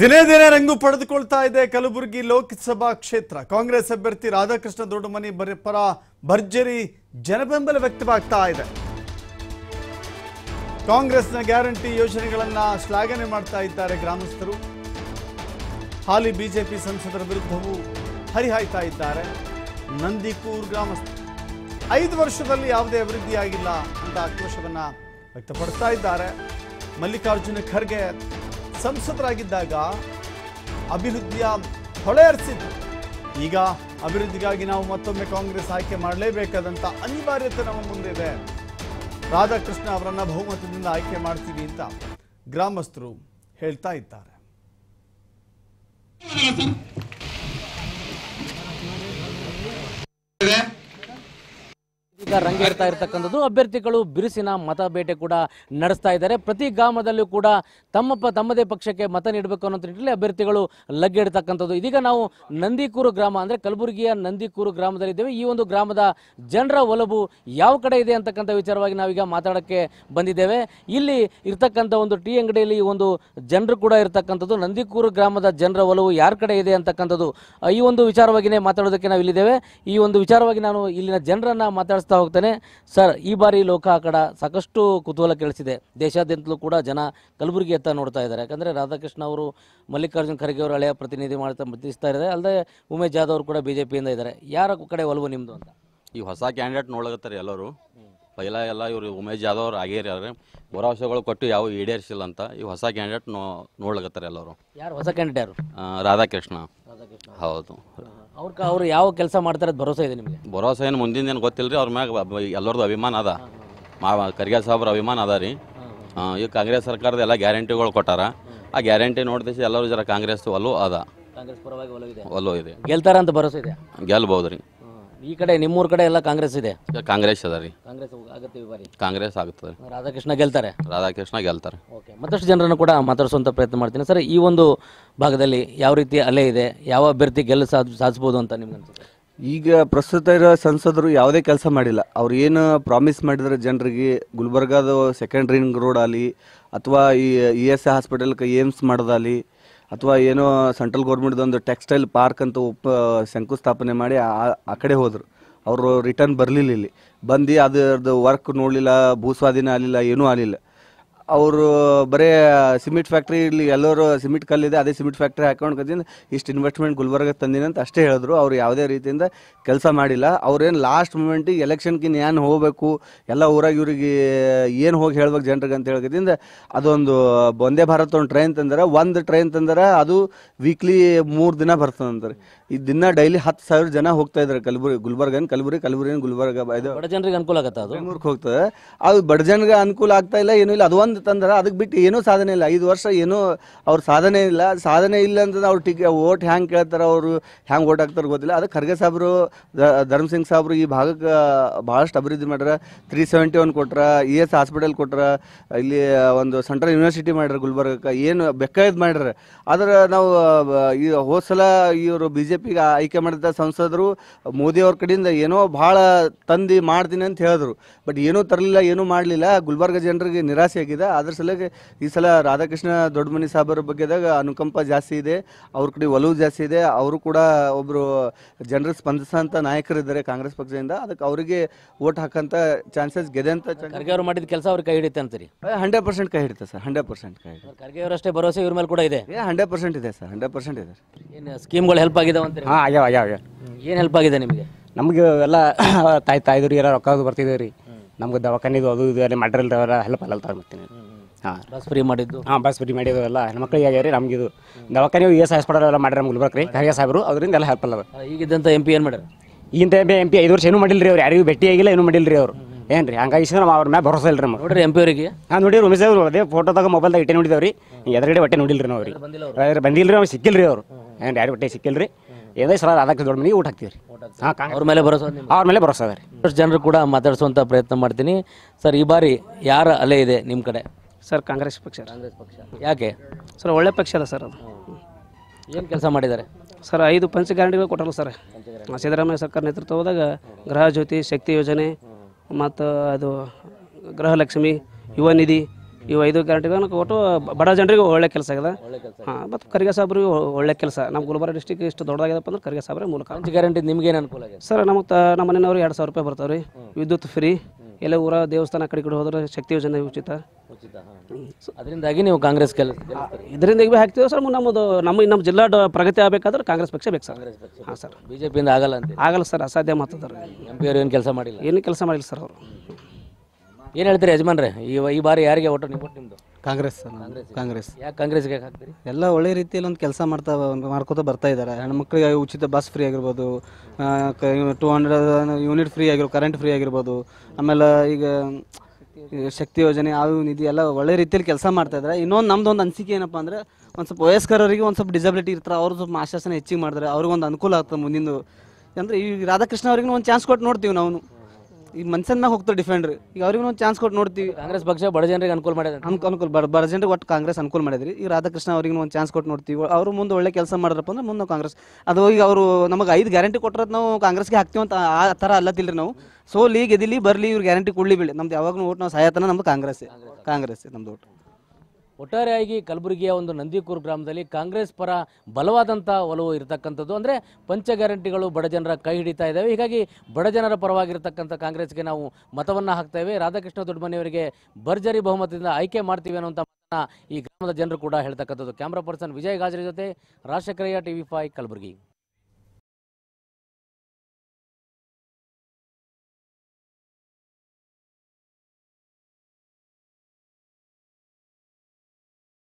ದಿನೇ ದಿನೇ ರಂಗು ಪಡೆದುಕೊಳ್ತಾ ಇದೆ ಕಲಬುರಗಿ ಲೋಕಸಭಾ ಕ್ಷೇತ್ರ ಕಾಂಗ್ರೆಸ್ ಅಭ್ಯರ್ಥಿ ರಾಧಾಕೃಷ್ಣ ದೊಡ್ಡಮನಿ ಪರ ಭರ್ಜರಿ ಜನಬೆಂಬಲ ವ್ಯಕ್ತವಾಗ್ತಾ ಇದೆ ಕಾಂಗ್ರೆಸ್ನ ಗ್ಯಾರಂಟಿ ಯೋಜನೆಗಳನ್ನ ಶ್ಲಾಘನೆ ಮಾಡ್ತಾ ಇದ್ದಾರೆ ಗ್ರಾಮಸ್ಥರು ಹಾಲಿ ಬಿಜೆಪಿ ಸಂಸದರ ವಿರುದ್ಧವೂ ಹರಿಹಾಯ್ತಾ ಇದ್ದಾರೆ ನಂದಿಕೂರ್ ಗ್ರಾಮಸ್ಥರು ಐದು ವರ್ಷದಲ್ಲಿ ಯಾವುದೇ ಅಭಿವೃದ್ಧಿಯಾಗಿಲ್ಲ ಅಂತ ಆಕ್ರೋಶವನ್ನ ವ್ಯಕ್ತಪಡಿಸ್ತಾ ಇದ್ದಾರೆ ಮಲ್ಲಿಕಾರ್ಜುನ ಖರ್ಗೆ ಸಂಸದರಾಗಿದ್ದಾಗ ಅಭಿವೃದ್ಧಿಯ ಹೊಳೆ ಹರಿಸಿದ್ದು ಈಗ ಅಭಿವೃದ್ಧಿಗಾಗಿ ನಾವು ಮತ್ತೊಮ್ಮೆ ಕಾಂಗ್ರೆಸ್ ಆಯ್ಕೆ ಮಾಡಲೇಬೇಕಾದಂಥ ಅನಿವಾರ್ಯತೆ ನಮ್ಮ ಮುಂದಿದೆ ರಾಧಾಕೃಷ್ಣ ಅವರನ್ನು ಬಹುಮತದಿಂದ ಆಯ್ಕೆ ಮಾಡ್ತೀವಿ ಅಂತ ಗ್ರಾಮಸ್ಥರು ಹೇಳ್ತಾ ಇದ್ದಾರೆ ಈಗ ರಂಗೇರ್ತಾ ಇರ್ತಕ್ಕಂಥದ್ದು ಅಭ್ಯರ್ಥಿಗಳು ಬಿರುಸಿನ ಮತ ಬೇಟೆ ಕೂಡ ನಡೆಸ್ತಾ ಇದ್ದಾರೆ ಪ್ರತಿ ಗ್ರಾಮದಲ್ಲೂ ಕೂಡ ತಮ್ಮಪ್ಪ ತಮ್ಮದೇ ಪಕ್ಷಕ್ಕೆ ಮತ ನೀಡಬೇಕು ಅನ್ನೋ ನಿಟ್ಟಿನಲ್ಲಿ ಅಭ್ಯರ್ಥಿಗಳು ಲಗ್ಗೆ ಇಡ್ತಕ್ಕಂಥದ್ದು ಇದೀಗ ನಾವು ನಂದಿಕೂರು ಗ್ರಾಮ ಅಂದರೆ ಕಲಬುರಗಿಯ ನಂದಿಕೂರು ಗ್ರಾಮದಲ್ಲಿ ಇದ್ದೇವೆ ಈ ಒಂದು ಗ್ರಾಮದ ಜನರ ಒಲವು ಯಾವ ಕಡೆ ಇದೆ ಅಂತಕ್ಕಂಥ ವಿಚಾರವಾಗಿ ನಾವೀಗ ಮಾತಾಡಕ್ಕೆ ಬಂದಿದ್ದೇವೆ ಇಲ್ಲಿ ಇರ್ತಕ್ಕಂಥ ಒಂದು ಟೀ ಅಂಗಡಿಯಲ್ಲಿ ಒಂದು ಜನರು ಕೂಡ ಇರತಕ್ಕಂಥದ್ದು ನಂದಿಕೂರು ಗ್ರಾಮದ ಜನರ ಒಲವು ಯಾರ ಕಡೆ ಇದೆ ಅಂತಕ್ಕಂಥದ್ದು ಈ ಒಂದು ವಿಚಾರವಾಗಿನೇ ಮಾತಾಡೋದಕ್ಕೆ ನಾವು ಇಲ್ಲಿದ್ದೇವೆ ಈ ಒಂದು ವಿಚಾರವಾಗಿ ನಾನು ಇಲ್ಲಿನ ಜನರನ್ನ ಮಾತಾಡಿಸ್ತಾ ಹೋಗ್ತಾನೆ ಸರ್ ಈ ಬಾರಿ ಲೋಕ ಆಕಡ ಸಾಕಷ್ಟು ಕುತೂಹಲ ಕೇಳಿಸಿದೆ ದೇಶಾದ್ಯಂತಲೂ ಕೂಡ ಜನ ಕಲಬುರಗಿ ಎತ್ತ ನೋಡ್ತಾ ಇದ್ದಾರೆ ಯಾಕಂದರೆ ರಾಧಾಕೃಷ್ಣ ಅವರು ಮಲ್ಲಿಕಾರ್ಜುನ್ ಖರ್ಗೆ ಅವರು ಹಳೆಯ ಪ್ರತಿನಿಧಿ ಮಾಡ್ತಾ ಮತಿಸ್ತಾ ಇದ್ದಾರೆ ಅಲ್ಲದೆ ಉಮೇಶ್ ಜಾಧವ್ ಅವರು ಕೂಡ ಬಿ ಜೆ ಪಿಯಿಂದ ಇದ್ದಾರೆ ಯಾರ ಕಡೆ ಒಲವು ನಿಮ್ಮದು ಅಂತ ಈ ಹೊಸ ಕ್ಯಾಂಡಿಡೇಟ್ ನೋಡ್ಲಾಗತ್ತಾರೆ ಎಲ್ಲರೂ ಪೈಲ ಎಲ್ಲ ಇವರು ಉಮೇಶ್ ಜಾಧವ್ ಅವ್ರು ಆಗೇರ್ಯಾರ ಭರವಸೆಗಳು ಕೊಟ್ಟು ಯಾವ ಈಡೇರಿಸಿಲ್ಲ ಅಂತ ಈ ಹೊಸ ಕ್ಯಾಂಡಿಡೇಟ್ ನೋ ನೋಡ್ಲಕತ್ತಾರೆ ಎಲ್ಲರೂ ಯಾರು ಹೊಸ ಕ್ಯಾಂಡಿಡೇಟ್ ರಾಧಾಕೃಷ್ಣ ಹೌದು ಅವ್ರ ಅವ್ರು ಯಾವ ಕೆಲಸ ಮಾಡ್ತಾರೆ ಅಂತ ಭರೋಸೆ ಇದೆ ನಿಮಗೆ ಭರೋಸೆ ಏನು ಮುಂದಿನ ಏನು ಗೊತ್ತಿಲ್ಲ ರೀ ಅವ್ರ ಮ್ಯಾಗ ಬ- ಎಲ್ಲರದು ಅಭಿಮಾನ ಅದ ಮಾ ಖರ್ಗೆ ಸಾಹೇಬ್ರ ಅಭಿಮಾನ ಅದ ರೀ ಈಗ ಕಾಂಗ್ರೆಸ್ ಸರ್ಕಾರದ ಎಲ್ಲ ಗ್ಯಾರಂಟಿಗಳು ಕೊಟ್ಟಾರ ಆ ಗ್ಯಾರಂಟಿ ನೋಡ್ತಿಸಿ ಎಲ್ಲರೂ ಜರ ಕಾಂಗ್ರೆಸ್ ಒಲು ಅದ ಕಾಂಗ್ರೆಸ್ ಪರವಾಗಿ ಒಲವಿದೆ ಇದೆ ಗೆಲ್ತಾರ ಅಂತ ಭರೋಸೆ ಇದೆ ಗೆಲ್ಬೋದು ರೀ ಈ ಕಡೆ ನಿಮ್ಮೂರ್ ಕಡೆ ಎಲ್ಲ ಕಾಂಗ್ರೆಸ್ ಇದೆ ಕಾಂಗ್ರೆಸ್ ಅದ ರೀ ಕಾಂಗ್ರೆಸ್ ಬಾರಿ ಕಾಂಗ್ರೆಸ್ ಆಗುತ್ತದೆ ರಾಧಾಕೃಷ್ಣ ಗೆಲ್ತಾರೆ ರಾಧಾಕೃಷ್ಣ ಗೆಲ್ತಾರೆ ಓಕೆ ಮತ್ತಷ್ಟು ಜನರನ್ನು ಕೂಡ ಮಾತಾಡಿಸುವಂತ ಪ್ರಯತ್ನ ಮಾಡ್ತೀನಿ ಸರ್ ಈ ಒಂದು ಭಾಗದಲ್ಲಿ ಯಾವ ರೀತಿ ಅಲೆ ಇದೆ ಯಾವ ಅಭ್ಯರ್ಥಿ ಗೆಲ್ಲ ಸಾಧಿಸಬಹುದು ಅಂತ ನಿಮ್ಗೆ ಅನ್ಸುತ್ತೆ ಈಗ ಪ್ರಸ್ತುತ ಇರೋ ಸಂಸದರು ಯಾವುದೇ ಕೆಲಸ ಮಾಡಿಲ್ಲ ಅವ್ರು ಏನು ಪ್ರಾಮಿಸ್ ಮಾಡಿದ್ರೆ ಜನರಿಗೆ ಗುಲ್ಬರ್ಗಾದ ಸೆಕೆಂಡ್ ರಿಂಗ್ ರೋಡ್ ಆಗಲಿ ಅಥವಾ ಈ ಇ ಎಸ್ ಎ ಹಾಸ್ಪಿಟಲ್ಗೆ ಏಮ್ಸ್ ಮಾಡೋದಾಗಲಿ ಅಥವಾ ಏನೋ ಸೆಂಟ್ರಲ್ ಗೌರ್ಮೆಂಟ್ದೊಂದು ಟೆಕ್ಸ್ಟೈಲ್ ಪಾರ್ಕ್ ಅಂತ ಉಪ ಶಂಕುಸ್ಥಾಪನೆ ಮಾಡಿ ಆ ಕಡೆ ಹೋದರು ಅವರು ರಿಟರ್ನ್ ಬರಲಿಲ್ಲ ಇಲ್ಲಿ ಬಂದು ಅದರದ್ದು ವರ್ಕ್ ನೋಡಲಿಲ್ಲ ಭೂಸ್ವಾಧೀನ ಆಗಲಿಲ್ಲ ಏನೂ ಆಗಲಿಲ್ಲ ಅವರು ಬರೀ ಸಿಮೆಂಟ್ ಫ್ಯಾಕ್ಟ್ರಿ ಇಲ್ಲಿ ಎಲ್ಲರೂ ಸಿಮೆಂಟ್ ಕಲ್ಲಿದೆ ಅದೇ ಸಿಮೆಂಟ್ ಫ್ಯಾಕ್ಟ್ರಿ ಹಾಕೊಂಡು ಇಷ್ಟು ಇನ್ವೆಸ್ಟ್ಮೆಂಟ್ ಗುಲ್ಬರ್ಗ ತಂದಿನಿ ಅಂತ ಅಷ್ಟೇ ಹೇಳಿದ್ರು ಅವ್ರು ಯಾವುದೇ ರೀತಿಯಿಂದ ಕೆಲಸ ಮಾಡಿಲ್ಲ ಅವ್ರೇನು ಲಾಸ್ಟ್ ಮೂಮೆಂಟಿಗೆ ಎಲೆಕ್ಷನ್ಗಿನ್ನ ಏನು ಹೋಗಬೇಕು ಎಲ್ಲ ಊರಾಗ ಇವ್ರಿಗೆ ಏನು ಹೋಗಿ ಹೇಳ್ಬೇಕು ಜನರಿಗೆ ಅಂತ ಹೇಳ್ಕೋದಿಂದ ಅದೊಂದು ಒಂದೇ ಭಾರತ ಒಂದು ಟ್ರೈನ್ ತಂದರೆ ಒಂದು ಟ್ರೈನ್ ತಂದರೆ ಅದು ವೀಕ್ಲಿ ಮೂರು ದಿನ ಬರ್ತದಂತಾರೆ ಈ ದಿನ ಡೈಲಿ ಹತ್ತು ಸಾವಿರ ಜನ ಹೋಗ್ತಾ ಇದ್ದಾರೆ ಕಲಬುರಗಿ ಗುಲ್ಬರ್ಗನ್ ಕಲಬುರಗಿ ಕಲಬುರಗಿ ಗುಲ್ಬರ್ಗ ಇದು ಬಡ ಜನರಿಗೆ ಅನುಕೂಲ ಆಗುತ್ತೆ ಅದು ಹೋಗ್ತದೆ ಅದು ಬಡ ಜನರಿಗೆ ಅನುಕೂಲ ಆಗ್ತಾ ಇಲ್ಲ ಏನೂ ಇಲ್ಲ ಅದು ಒಂದು ಅಂತ ತಂದ್ರೆ ಅದಕ್ಕೆ ಬಿಟ್ಟು ಏನೂ ಸಾಧನೆ ಇಲ್ಲ ಐದು ವರ್ಷ ಏನೂ ಅವ್ರ ಸಾಧನೆ ಇಲ್ಲ ಸಾಧನೆ ಇಲ್ಲ ಅಂತಂದ್ರೆ ಅವ್ರು ಟಿಕೆ ಓಟ್ ಹ್ಯಾಂಗೆ ಕೇಳ್ತಾರೆ ಅವರು ಹ್ಯಾಂಗೆ ಓಟ್ ಹಾಕ್ತಾರೆ ಗೊತ್ತಿಲ್ಲ ಅದಕ್ಕೆ ಖರ್ಗೆ ಸಾಬ್ರು ಧರ್ಮಸಿಂಗ್ ಸಿಂಗ್ ಸಾಬ್ರು ಈ ಭಾಗಕ್ಕೆ ಭಾಳಷ್ಟು ಅಭಿವೃದ್ಧಿ ಮಾಡ್ರೆ ತ್ರೀ ಸೆವೆಂಟಿ ಒನ್ ಕೊಟ್ರ ಇ ಎಸ್ ಹಾಸ್ಪಿಟಲ್ ಕೊಟ್ರ ಇಲ್ಲಿ ಒಂದು ಸೆಂಟ್ರಲ್ ಯೂನಿವರ್ಸಿಟಿ ಮಾಡ್ಯಾರ ಗುಲ್ಬರ್ಗಕ್ಕೆ ಏನು ಬೆಕ್ಕಾಯ್ದು ಮಾಡ್ರೆ ಆದ್ರೆ ನಾವು ಈ ಹೋದ ಸಲ ಇವರು ಬಿ ಜೆ ಪಿಗೆ ಆಯ್ಕೆ ಮಾಡಿದ ಸಂಸದರು ಮೋದಿ ಅವ್ರ ಕಡೆಯಿಂದ ಏನೋ ಭಾಳ ತಂದು ಮಾಡ್ತೀನಿ ಅಂತ ಹೇಳಿದ್ರು ಬಟ್ ಏನೂ ತರಲಿಲ್ಲ ಏನೂ ಮಾಡಲಿಲ್ಲ ಗುಲ್ಬರ್ಗ ಜನರಿಗೆ ನಿರಾಸೆ ಆಗಿದೆ ಅದ್ರ ಸಲುವಾಗಿ ಈ ಸಲ ರಾಧಾಕೃಷ್ಣ ದೊಡ್ಡಮನಿ ಸಾಬರ ಬಗ್ಗೆದಾಗ ಅನುಕಂಪ ಜಾಸ್ತಿ ಇದೆ ಅವ್ರ ಕಡೆ ಒಲವು ಜಾಸ್ತಿ ಇದೆ ಅವರು ಕೂಡ ಒಬ್ಬರು ಜನರ ಅಂತ ನಾಯಕರಿದ್ದಾರೆ ಕಾಂಗ್ರೆಸ್ ಪಕ್ಷದಿಂದ ಅದಕ್ಕೆ ಅವರಿಗೆ ಓಟ್ ಹಾಕಂತ ಚಾನ್ಸಸ್ ಗೆದೆ ಅಂತ ಖರ್ಗೆ ಮಾಡಿದ ಕೆಲಸ ಅವ್ರ ಕೈ ಹಿಡಿತೆ ಅಂತೀರಿ ಹಂಡ್ರೆಡ್ ಪರ್ಸೆಂಟ್ ಕೈ ಹಿಡಿತ ಸರ್ ಹಂಡ್ರೆಡ್ ಪರ್ಸೆಂಟ್ ಕೈ ಹಿಡಿತು ಖರ್ಗೆ ಅವರಷ್ಟೇ ಭರವಸೆ ಇವ್ರ ಮೇಲೆ ಕೂಡ ಇದೆ ಹಂಡ್ರೆಡ್ ಪರ್ಸೆಂಟ್ ಇದೆ ಸರ್ ಹಂಡ್ರೆಡ್ ಪರ್ಸೆಂಟ್ ಇದೆ ಏನು ಸ್ಕೀಮ್ಗಳು ಹೆಲ್ಪ್ ಆಗಿದೆ ಏನ್ ಹಾಂ ಏನು ಹೆಲ್ಪ್ ಆಗಿದೆ ನಿಮಗೆ ನಮಗೆ ಎಲ್ಲ ತಾಯಿ ತಾಯಿದ್ರಿ ಎಲ್ಲ ರೊಕ್ಕ ಬರ್ತಿದ್ದೇವೆ ರೀ ನಮ್ಗೆ ದವಾಖಾನಿದು ಅದು ಇದು ಅಲ್ಲಿ ಮಟ್ರಿಯಲ್ ಅವರ ಹೆಲ್ಪ್ ಅಲ್ಲ ತಗೊಂಡ್ಬಿಡ್ತೀನಿ ಹಾಂ ಬಸ್ ಫ್ರೀ ಮಾಡಿದ್ದು ಹಾಂ ಬಸ್ ಫ್ರೀ ಮಾಡಿದ್ದು ಎಲ್ಲ ಹೆಣ್ಮಕ್ಳಿಗೆ ಆಗ್ಯಾವ ರೀ ನಮ್ಗೆ ಇದು ದವಾಖಾನೆ ಯು ಎಸ್ ಹಾಸ್ಪಿಟಲ್ ಎಲ್ಲ ಮಾಡ್ಯಾರ ನಮ್ಗೆ ಖರ್ಗೆ ಸಾಹೇಬರು ಅದರಿಂದ ಎಲ್ಲ ಹೆಲ್ಪ್ ಅಲ್ಲ ಈಗಿದ್ದಂಥ ಎಂ ಪಿ ಏನು ಮಾಡ್ಯಾರ ಈಗಿಂತ ಎಂ ಪಿ ಐದು ವರ್ಷ ಏನು ಮಾಡಿಲ್ಲ ರೀ ಅವ್ರು ಯಾರಿಗೂ ಭೇಟಿ ಆಗಿಲ್ಲ ಏನು ಮಾಡಿಲ್ಲ ರೀ ಅವರು ಏನು ರೀ ಹಂಗಾಗಿ ನಾವು ಅವ್ರ ಮ್ಯಾಲೆ ಭರೋಸೆ ಇಲ್ಲ ರೀ ನೋಡ್ರಿ ಎಂ ಪಿ ಅವರಿಗೆ ಹಾಂ ನೋಡಿ ಉಮೇಶ್ ಅವ್ರು ಅದೇ ಫೋಟೋದಾಗ ಮೊಬೈಲ್ದಾಗ ಇಟ್ಟೆ ನೋಡಿದವ್ರಿ ಎದುರುಗಡೆ ಬಟ್ಟೆ ನೋಡಿಲ್ಲ ರೀ ನಾವು ಅವ್ರಿಗೆ ಬಂದಿಲ್ಲ ರೀ ಅವ್ರು ಸಿಕ್ಕಿಲ್ಲ ರೀ ಅವರು ಏನು ಯಾರು ಬಟ್ಟೆ ಸಿಕ್ಕಿಲ್ಲ ರೀ ಏನೇ ಸರ ಅದಕ್ಕೆ ದೊಡ್ಡ ಮನೆಗೆ ಊಟ ಹಾಕ್ತೀವಿ ರೀ ಹಾಂ ಅವ್ರ ಮೇಲೆ ಭರೋಸಾ ಅವ್ರ ಮೇಲೆ ಭರೋಸಾ ಅದ ರೀ ಜನರು ಕೂಡ ಮಾತಾಡಿಸುವಂಥ ಪ್ರಯತ್ನ ಮಾಡ್ತೀನಿ ಸರ್ ಈ ಬಾರಿ ಯಾರ ಅಲೆ ಇದೆ ನಿಮ್ಮ ಕಡೆ ಸರ್ ಕಾಂಗ್ರೆಸ್ ಪಕ್ಷ ಕಾಂಗ್ರೆಸ್ ಪಕ್ಷ ಯಾಕೆ ಸರ್ ಒಳ್ಳೆ ಪಕ್ಷ ಅದ ಸರ್ ಅದು ಏನು ಕೆಲಸ ಮಾಡಿದ್ದಾರೆ ಸರ್ ಐದು ಪಂಚ ಗ್ಯಾರಂಟಿಗಳು ಕೊಟ್ಟರು ಸರ್ ಸಿದ್ದರಾಮಯ್ಯ ಸರ್ಕಾರ ಹೋದಾಗ ಗೃಹ ಜ್ಯೋತಿ ಶಕ್ತಿ ಯೋಜನೆ ಮತ್ತು ಅದು ಗೃಹಲಕ್ಷ್ಮಿ ಯುವ ನಿಧಿ ಈ ಐದು ಗ್ಯಾರಂಟಿಗಳನ್ನು ಒಟ್ಟು ಬಡ ಜನರಿಗೆ ಒಳ್ಳೆ ಕೆಲಸ ಆಗಿದೆ ಹಾಂ ಮತ್ತು ಕರಿಗೆ ಸಾಬ್ರಿಗೆ ಒಳ್ಳೆ ಕೆಲಸ ನಮ್ಮ ಗುಲ್ಬರ್ಗ ಡಿಸ್ಟಿಕ್ ಇಷ್ಟು ದೊಡ್ಡದಾಗಿದೆ ಅಂದ್ರೆ ಕರಿಗೆ ಸಾಬ್ರೆ ಮೂಲಕ ಗ್ಯಾರಂಟಿ ನಿಮ್ಗೆ ಏನು ಅನುಕೂಲ ಆಗಿದೆ ಸರ್ ನಮ್ಮ ತ ನಮ್ಮ ಮನೆಯವ್ರು ಎರಡು ಸಾವಿರ ರೂಪಾಯಿ ಬರ್ತಾವ್ರಿ ವಿದ್ಯುತ್ ಫ್ರೀ ಎಲ್ಲ ಊರ ದೇವಸ್ಥಾನ ಕಡೆ ಕಡೆ ಹೋದ್ರೆ ಶಕ್ತಿ ಯೋಜನೆ ಉಚಿತ ಅದರಿಂದಾಗಿ ನೀವು ಕಾಂಗ್ರೆಸ್ ಕೆಲಸ ಇದರಿಂದ ಭೀ ಹಾಕ್ತೀವಿ ಸರ್ ನಮ್ಮದು ನಮ್ಮ ನಮ್ಮ ಜಿಲ್ಲಾ ಪ್ರಗತಿ ಆಗಬೇಕಾದ್ರೆ ಕಾಂಗ್ರೆಸ್ ಪಕ್ಷ ಬೇಕು ಸರ್ ಹಾಂ ಸರ್ ಬಿಜೆಪಿಯಿಂದ ಆಗಲ್ಲ ಆಗಲ್ಲ ಸರ್ ಅಸಾಧ್ಯ ಮಾತಾಡ್ತಾರೆ ಏನು ಕೆಲಸ ಮಾಡಿಲ್ಲ ಏನು ಕೆಲಸ ಮಾಡಿಲ್ಲ ಸರ್ ಅವರು ಏನ್ ಹೇಳ್ತೀರಿ ಯಜಮಾನ್ರೆ ಈ ಈ ಬಾರಿ ಯಾರಿಗೆ ಓಟ್ ನಿಮ್ಮ ಕಾಂಗ್ರೆಸ್ ಕಾಂಗ್ರೆಸ್ ಯಾಕೆ ಕಾಂಗ್ರೆಸ್ಗೆ ಎಲ್ಲ ಒಳ್ಳೆ ರೀತಿಯಲ್ಲಿ ಒಂದು ಕೆಲಸ ಮಾಡ್ತಾ ಮಾಡ್ಕೋತಾ ಬರ್ತಾ ಇದ್ದಾರೆ ಹೆಣ್ಮಕ್ಳಿಗೆ ಉಚಿತ ಬಸ್ ಫ್ರೀ ಆಗಿರ್ಬೋದು ಟೂ ಹಂಡ್ರೆಡ್ ಯೂನಿಟ್ ಫ್ರೀ ಆಗಿರ್ಬೋದು ಕರೆಂಟ್ ಫ್ರೀ ಆಗಿರ್ಬೋದು ಆಮೇಲೆ ಈಗ ಶಕ್ತಿ ಯೋಜನೆ ಆ ನಿಧಿ ಎಲ್ಲ ಒಳ್ಳೆ ರೀತಿಯಲ್ಲಿ ಕೆಲಸ ಮಾಡ್ತಾ ಇದ್ದಾರೆ ಇನ್ನೊಂದು ನಮ್ದು ಒಂದು ಅನಿಸಿಕೆ ಏನಪ್ಪ ಅಂದ್ರೆ ಒಂದು ಸ್ವಲ್ಪ ವಯಸ್ಕರರಿಗೆ ಒಂದು ಸ್ವಲ್ಪ ಡಿಸಬಿಲಿಟಿ ಇರ್ತಾರೆ ಅವ್ರು ಸ್ವಲ್ಪ ಆಶಾಸನ ಹೆಚ್ಚಿಗೆ ಮಾಡಿದ್ರೆ ಅವ್ರಿಗೊಂದು ಅನುಕೂಲ ಆಗ್ತದೆ ಮುಂದಿನ ಅಂದ್ರೆ ಈ ರಾಧಾಕೃಷ್ಣ ಅವ್ರಿಗೆ ಒಂದು ಚಾನ್ಸ್ ಕೊಟ್ಟು ನೋಡ್ತೀವಿ ನಾವು ಈ ಮನ್ಸನ್ ಮ್ಯಾಗ ಹೋಗ್ತಾರೆ ಡಿಫೆಂಡ್ರಿ ಈಗ ಅವ್ರಿಗೆ ಒಂದು ಚಾನ್ಸ್ ಕೊಟ್ಟು ನೋಡ್ತೀವಿ ಕಾಂಗ್ರೆಸ್ ಪಕ್ಷ ಬಡ ಜನರಿಗೆ ಅನುಕೂಲ ಮಾಡಿದೆ ನಮ್ಗೆ ಅನುಕೂಲ ಬಡ ಜನರಿಗೆ ಒಟ್ಟು ಕಾಂಗ್ರೆಸ್ ಅನುಕೂಲ ಮಾಡಿದ್ರಿ ಈಗ ರಾಧಾಕೃಷ್ಣ ಅವ್ರಿಗೆ ಒಂದು ಚಾನ್ಸ್ ಕೊಟ್ಟು ನೋಡ್ತೀವಿ ಅವರು ಮುಂದೆ ಒಳ್ಳೆ ಕೆಲಸ ಮಾಡಿದ್ರಪ್ಪ ಅಂದ್ರೆ ಮುಂದೆ ಕಾಂಗ್ರೆಸ್ ಅದು ಈಗ ಅವರು ನಮಗೆ ಐದು ಗ್ಯಾರಂಟಿ ಕೊಟ್ಟರೆ ನಾವು ಕಾಂಗ್ರೆಸ್ಗೆ ಹಾಕ್ತೀವಿ ಅಂತ ಆ ಥರ ಅಲ್ಲತಿಲ್ರಿ ನಾವು ಸೊ ಲೀಗ್ ಎದಿಲಿ ಬರಲಿ ಇವ್ರು ಗ್ಯಾರಂಟಿ ಕೊಡ್ಲಿ ಬಿಡಿ ನಮ್ದು ಯಾವಾಗಲೂ ಓಟ್ ನಾವು ಸಹಾಯತನ ನಮ್ದು ಕಾಂಗ್ರೆಸ್ ಕಾಂಗ್ರೆಸ್ ನಮ್ದು ಓಟ್ ಒಟ್ಟಾರೆಯಾಗಿ ಕಲಬುರಗಿಯ ಒಂದು ನಂದಿಕೂರು ಗ್ರಾಮದಲ್ಲಿ ಕಾಂಗ್ರೆಸ್ ಪರ ಬಲವಾದಂಥ ಒಲವು ಇರತಕ್ಕಂಥದ್ದು ಅಂದರೆ ಪಂಚ ಗ್ಯಾರಂಟಿಗಳು ಬಡ ಜನರ ಕೈ ಹಿಡಿತಾ ಇದ್ದಾವೆ ಹೀಗಾಗಿ ಬಡ ಜನರ ಪರವಾಗಿರ್ತಕ್ಕಂಥ ಕಾಂಗ್ರೆಸ್ಗೆ ನಾವು ಮತವನ್ನು ಹಾಕ್ತೇವೆ ರಾಧಾಕೃಷ್ಣ ದೊಡ್ಡಮನೆಯವರಿಗೆ ಭರ್ಜರಿ ಬಹುಮತದಿಂದ ಆಯ್ಕೆ ಮಾಡ್ತೀವಿ ಅನ್ನುವಂಥ ಈ ಗ್ರಾಮದ ಜನರು ಕೂಡ ಹೇಳ್ತಕ್ಕಂಥದ್ದು ಕ್ಯಾಮ್ರಾ ಪರ್ಸನ್ ವಿಜಯ್ ಗಾಜ್ರಿ ಜೊತೆ ರಾಜಶೇಖರಯ್ಯ ಟಿವಿ ಫೈ ಕಲಬುರಗಿ